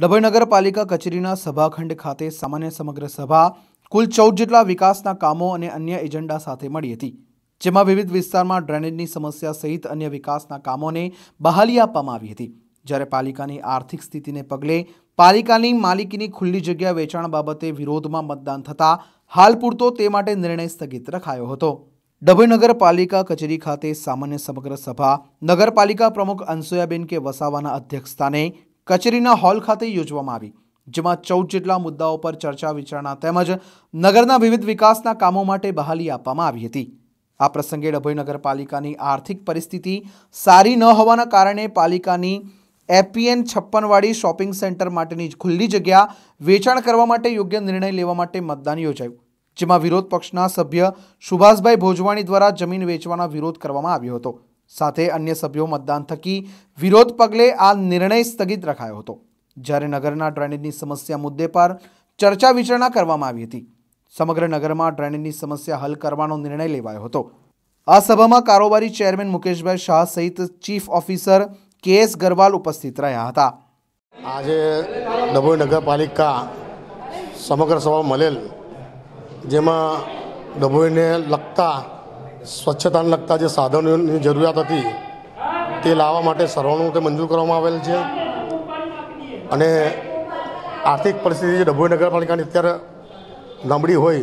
ડભોઈ નગરપાલિકા કચેરીના સભાખંડ ખાતે સામાન્ય સમગ્ર સભા કુલ ચૌદ જેટલા વિકાસના કામો અને અન્ય એજન્ડા સાથે મળી હતી જેમાં વિવિધ વિસ્તારમાં ડ્રેનેજની સમસ્યા સહિત અન્ય વિકાસના કામોને બહાલી આપવામાં આવી હતી જ્યારે પાલિકાની આર્થિક સ્થિતિને પગલે પાલિકાની માલિકીની ખુલ્લી જગ્યા વેચાણ બાબતે વિરોધમાં મતદાન થતાં હાલ પૂરતો તે માટે નિર્ણય સ્થગિત રખાયો હતો ડભોઈ નગરપાલિકા કચેરી ખાતે સામાન્ય સમગ્ર સભા નગરપાલિકા પ્રમુખ અનસુયાબેન કે વસાવાના અધ્યક્ષસ્થાને કચેરીના હોલ ખાતે યોજવામાં આવી જેમાં ચૌદ જેટલા મુદ્દાઓ પર ચર્ચા વિચારણા તેમજ નગરના વિવિધ વિકાસના કામો માટે બહાલી આપવામાં આવી હતી આ પ્રસંગે ડભોઈ નગરપાલિકાની આર્થિક પરિસ્થિતિ સારી ન હોવાના કારણે પાલિકાની એપીએન છપ્પનવાળી શોપિંગ સેન્ટર માટેની ખુલ્લી જગ્યા વેચાણ કરવા માટે યોગ્ય નિર્ણય લેવા માટે મતદાન યોજાયું જેમાં વિરોધ પક્ષના સભ્ય સુભાષભાઈ ભોજવાણી દ્વારા જમીન વેચવાનો વિરોધ કરવામાં આવ્યો હતો સાથે અન્ય સભ્યો મતદાન થકી વિરોધ પગલે આ નિર્ણય સ્થગિત રખાયો હતો જ્યારે નગરના ડ્રેનેજની સમસ્યા મુદ્દે પર ચર્ચા વિચારણા કરવામાં આવી હતી સમગ્ર નગરમાં ડ્રેનેજની સમસ્યા હલ કરવાનો નિર્ણય લેવાયો હતો આ સભામાં કારોબારી ચેરમેન મુકેશભાઈ શાહ સહિત chief officer K S Garwal ઉપસ્થિત રહ્યા હતા આજે ડભોઈ નગરપાલિકા સમગ્ર સભા મળેલ જેમાં ડભોઈને લગતા સ્વચ્છતાને લગતા જે સાધનોની જરૂરિયાત હતી તે લાવવા માટે સરવાણું તે મંજૂર કરવામાં આવેલ છે અને આર્થિક પરિસ્થિતિ જે ડભોઈ નગરપાલિકાની અત્યારે નબળી હોય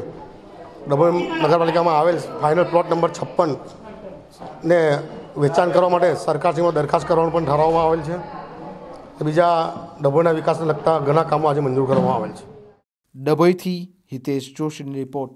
ડભોઈ નગરપાલિકામાં આવેલ ફાઇનલ પ્લોટ નંબર છપ્પન ને વેચાણ કરવા માટે સરકારશ્રીમાં દરખાસ્ત કરવાનું પણ ઠરાવવામાં આવેલ છે બીજા ડભોઈના વિકાસને લગતા ઘણા કામો આજે મંજૂર કરવામાં આવેલ છે ડભોઈથી હિતેશ જોશીની રિપોર્ટ